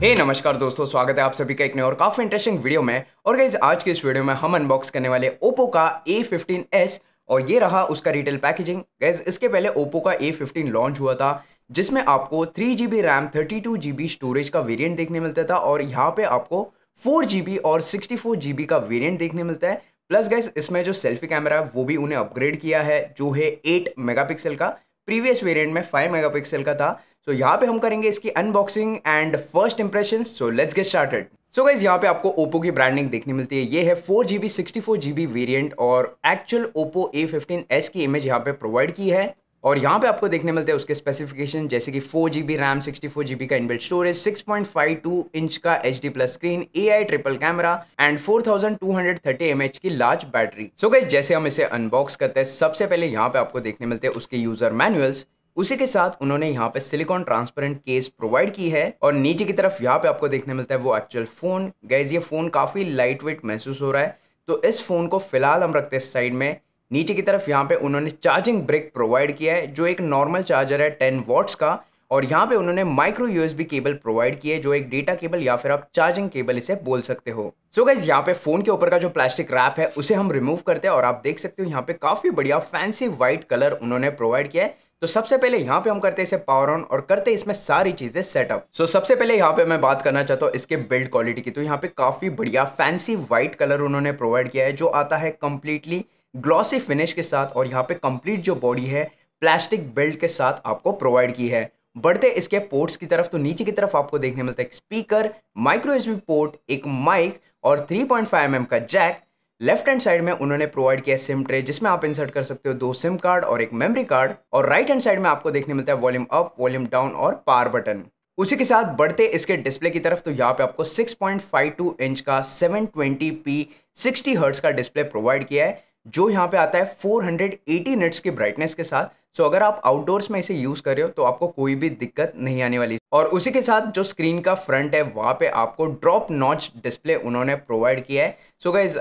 हे hey, नमस्कार दोस्तों स्वागत है आप सभी का एक नए और काफ़ी इंटरेस्टिंग वीडियो में और गाइज आज के इस वीडियो में हम अनबॉक्स करने वाले ओप्पो का A15s और ये रहा उसका रिटेल पैकेजिंग गैज इसके पहले ओप्पो का A15 लॉन्च हुआ था जिसमें आपको three G B RAM thirty two G B storage का वेरियंट देखने मिलता था और यहाँ पे आपको फोर जी बी और सिक्सटी फोर जी बी का वेरियंट देखने मिलता है प्लस गैस इसमें जो सेल्फी कैमरा है वो भी उन्हें अपग्रेड किया है जो है एट मेगा का प्रीवियस वेरियंट में फाइव मेगा पिक्सल का था सो so, यहाँ पे हम करेंगे इसकी unboxing and first impression so let's get started so guys यहाँ पे आपको ओप्पो की ब्रांडिंग देखने मिलती है ये है four G B sixty four G B variant और actual Oppo A fifteen S की इमेज यहाँ पे प्रोवाइड की है और यहाँ पे आपको देखने मिलते हैं उसके स्पेसिफिकेशन जैसे कि four G B RAM sixty four G B का inbuilt storage six point five two inch का H D plus screen A I triple camera and four thousand two hundred thirty M H की large battery so guys गई जैसे हम इसे unbox करते हैं सबसे पहले यहाँ पे आपको देखने मिलते हैं उसके यूजर मैनुअल्स उसी के साथ उन्होंने यहाँ पे सिलिकॉन ट्रांसपेरेंट केस प्रोवाइड की है और नीचे की तरफ यहाँ पे आपको देखने मिलता है वो एक्चुअल फोन गैज ये फोन काफी लाइट वेट महसूस हो रहा है तो इस फोन को फिलहाल हम रखते हैं साइड में नीचे की तरफ यहाँ पे उन्होंने चार्जिंग ब्रेक प्रोवाइड किया है जो एक नॉर्मल चार्जर है टेन वॉट्स का और यहाँ पे उन्होंने माइक्रो यूएसबी केबल प्रोवाइड किए जो एक डेटा केबल या फिर आप चार्जिंग केबल इसे बोल सकते हो सो so यहाँ पे फोन के ऊपर का जो प्लास्टिक रैप है उसे हम रिमूव करते हैं और आप देख सकते हो यहाँ पे काफी बढ़िया फैंसी व्हाइट कलर उन्होंने प्रोवाइड किया है तो सबसे पहले यहाँ पे हम करते हैं इसे पावर ऑन और करते इसमें सारी चीजें सेटअप सो so, सबसे पहले यहाँ पे मैं बात करना चाहता हूँ इसके बिल्ड क्वालिटी की तो यहाँ पे काफी बढ़िया फैंसी व्हाइट कलर उन्होंने प्रोवाइड किया है जो आता है कम्प्लीटली ग्लॉसी फिनिश के साथ और यहाँ पे कंप्लीट जो बॉडी है प्लास्टिक बिल्ड के साथ आपको प्रोवाइड की है बढ़ते इसके पोर्ट्स की तरफ तो नीचे की तरफ आपको देखने मिलता है एक स्पीकर माइक्रो एसबी पोर्ट एक माइक और 3.5 पॉइंट mm का जैक लेफ्ट हैंड साइड में उन्होंने प्रोवाइड किया सिम ट्रे जिसमें आप इंसर्ट कर सकते हो दो सिम कार्ड और एक मेमोरी कार्ड और राइट हैंड साइड में आपको देखने मिलता है वॉल्यूम अप वॉल्यूम डाउन और पार बटन उसी के साथ बढ़ते इसके डिस्प्ले की तरफ तो यहाँ पे आपको 6.52 इंच का 720p 60 हर्ट्ज का डिस्प्ले प्रोवाइड किया है जो यहाँ पे आता है 480 हंड्रेड की ब्राइटनेस के साथ सो अगर आप आउटडोर्स में इसे यूज़ कर रहे हो तो आपको कोई भी दिक्कत नहीं आने वाली और उसी के साथ जो स्क्रीन का फ्रंट है वहाँ पे आपको ड्रॉप नॉच डिस्प्ले उन्होंने प्रोवाइड किया है सो गाइज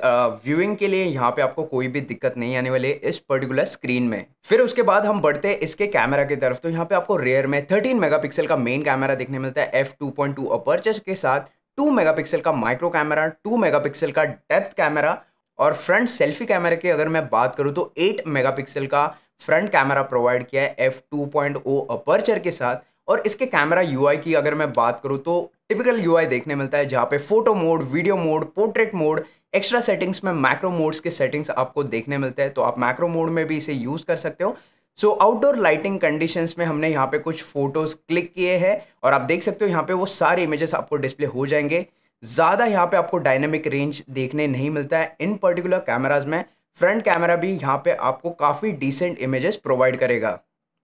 व्यूइंग के लिए यहाँ पे आपको कोई भी दिक्कत नहीं आने वाली इस पर्टिकुलर स्क्रीन में फिर उसके बाद हम बढ़ते हैं इसके कैमरा की तरफ तो यहाँ पे आपको रेयर में थर्टीन मेगा का मेन कैमरा देखने मिलता है F two point two aperture के साथ टू मेगा का माइक्रो कैमरा टू मेगा का डेप्थ कैमरा और फ्रंट सेल्फी कैमरा की अगर मैं बात करूँ तो एट मेगा का फ्रंट कैमरा प्रोवाइड किया है F two point O aperture के साथ और इसके कैमरा यू की अगर मैं बात करूँ तो टिपिकल यू देखने मिलता है जहाँ पे photo mode video mode portrait mode extra settings में मैक्रो मोड्स के सेटिंग्स आपको देखने मिलते हैं तो आप मैक्रो मोड में भी इसे यूज़ कर सकते हो सो आउटडोर लाइटिंग कंडीशंस में हमने यहाँ पे कुछ फ़ोटोज़ क्लिक किए हैं और आप देख सकते हो यहाँ पे वो सारे इमेजेस आपको डिस्प्ले हो जाएंगे ज़्यादा यहाँ पे आपको डायनेमिक रेंज देखने नहीं मिलता है इन पर्टिकुलर कैमराज में फ्रंट कैमरा भी यहाँ पे आपको काफ़ी डिसेंट इमेजेस प्रोवाइड करेगा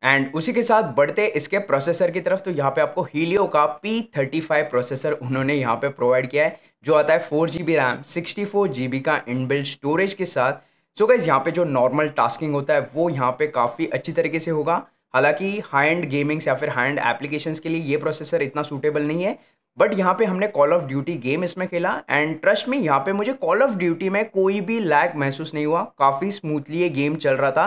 एंड उसी के साथ बढ़ते इसके प्रोसेसर की तरफ तो यहाँ पे आपको हीलियो का P35 प्रोसेसर उन्होंने यहाँ पे प्रोवाइड किया है जो आता है four G B RAM sixty four G B का इनबिल्ट स्टोरेज के साथ सो गैस यहाँ पे जो नॉर्मल टास्किंग होता है वो यहाँ पे काफ़ी अच्छी तरीके से होगा हालांकि हाई एंड गेमिंग्स या फिर हाई एंड एप्लीकेशंस के लिए ये प्रोसेसर इतना सूटेबल नहीं है बट यहाँ पे हमने कॉल ऑफ ड्यूटी गेम इसमें खेला एंड ट्रस्ट में यहाँ पे मुझे कॉल ऑफ ड्यूटी में कोई भी लैग महसूस नहीं हुआ काफ़ी स्मूथली ये गेम चल रहा था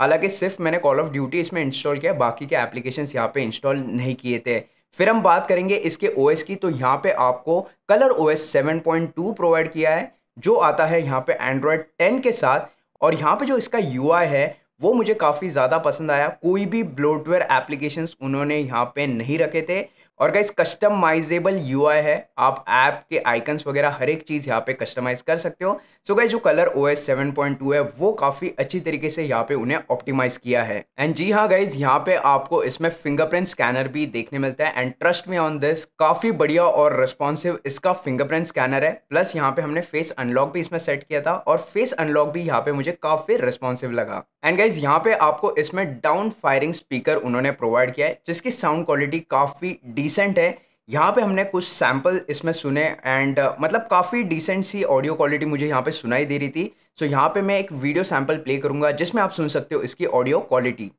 हालांकि सिर्फ मैंने कॉल ऑफ ड्यूटी इसमें इंस्टॉल किया बाकी के एप्लीकेशंस यहाँ पे इंस्टॉल नहीं किए थे फिर हम बात करेंगे इसके ओ की तो यहाँ पर आपको कलर ओ एस प्रोवाइड किया है जो आता है यहाँ पर एंड्रॉयड टेन के साथ और यहाँ पर जो इसका यू है वो मुझे काफ़ी ज़्यादा पसंद आया कोई भी ब्लोटवेयर एप्लीकेशंस उन्होंने यहाँ पे नहीं रखे थे और गाइस कस्टमाइजेबल यूआई है आप ऐप के आइकन्स वगैरह हर एक चीज़ यहाँ पे कस्टमाइज कर सकते हो सो गाइस जो Color O S seven point two है वो काफ़ी अच्छी तरीके से यहाँ पे उन्हें ऑप्टिमाइज किया है एंड जी हाँ गाइस यहाँ पे आपको इसमें फिंगरप्रिंट स्कैनर भी देखने मिलता है and trust me on this काफ़ी बढ़िया और रिस्पॉन्सिव इसका फिंगरप्रिंट स्कैनर है प्लस यहाँ पे हमने फेस अनलॉक भी इसमें सेट किया था और फेस अनलॉक भी यहाँ पे मुझे काफ़ी रिस्पॉन्सिव लगा एंड गाइज यहाँ पे आपको इसमें डाउन फायरिंग स्पीकर उन्होंने प्रोवाइड किया है जिसकी साउंड क्वालिटी काफ़ी डी डिसेंट है यहाँ पे हमने कुछ सैम्पल इसमें सुने एंड uh, मतलब काफ़ी डिसेंट सी ऑडियो क्वालिटी मुझे यहाँ पे सुनाई दे रही थी सो so, यहाँ पे मैं एक वीडियो सैम्पल प्ले करूँगा जिसमें आप सुन सकते हो इसकी audio quality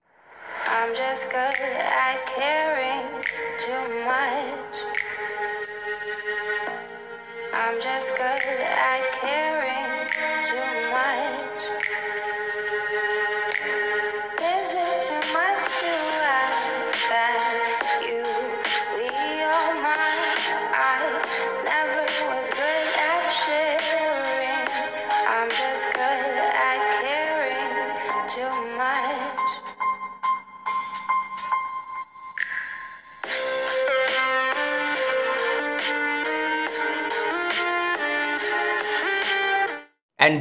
I'm just good at caring I'm just good at caring. And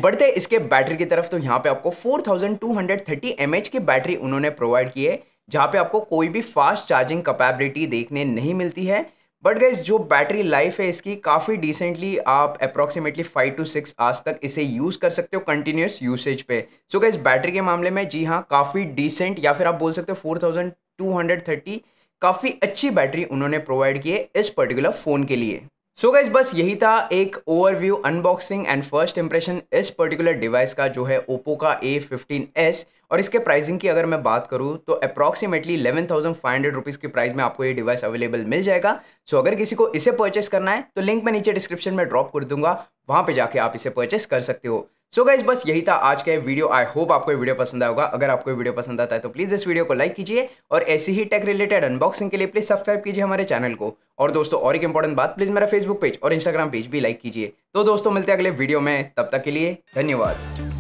बढ़ते इसके बैटरी की तरफ तो यहाँ पे आपको 4230 mAh की बैटरी उन्होंने प्रोवाइड की है जहाँ पे आपको कोई भी फास्ट चार्जिंग कैपेबिलिटी देखने नहीं मिलती है बट गाइज जो बैटरी लाइफ है इसकी काफ़ी डिसेंटली आप अप्रॉक्सीमेटली फाइव टू सिक्स आज तक इसे यूज़ कर सकते हो कंटिन्यूस यूसेज पे सो so गाइज बैटरी के मामले में जी हाँ काफ़ी डिसेंट या फिर आप बोल सकते हो four thousand two hundred thirty काफ़ी अच्छी बैटरी उन्होंने प्रोवाइड की है इस पर्टिकुलर फ़ोन के लिए सो so गाइज बस यही था एक overview unboxing and first impression इस पर्टिकुलर डिवाइस का जो है ओप्पो का ए फिफ्टीन एस और इसके प्राइसिंग की अगर मैं बात करूँ तो approximately eleven thousand five hundred rupees की प्राइस में आपको ये डिवाइस अवेलेबल मिल जाएगा सो अगर किसी को इसे परचेस करना है तो लिंक मैं नीचे डिस्क्रिप्शन में ड्रॉप कर दूंगा वहाँ पे जाके आप इसे परचेस कर सकते हो सो so गाइज बस यही था आज का वीडियो आई होप आपको ये वीडियो पसंद आएगा अगर आपको ये वीडियो पसंद आता है तो प्लीज़ इस वीडियो को लाइक कीजिए और ऐसी ही टेक रिलेटेड अनबॉक्सिंग के लिए प्लीज़ सब्सक्राइब कीजिए हमारे चैनल को और दोस्तों और एक इंपॉर्टेंट बात प्लीज़ मेरा फेसबुक पेज और इंस्टाग्राम पेज भी लाइक कीजिए तो दोस्तों मिलते हैं अगले वीडियो में तब तक के लिए धन्यवाद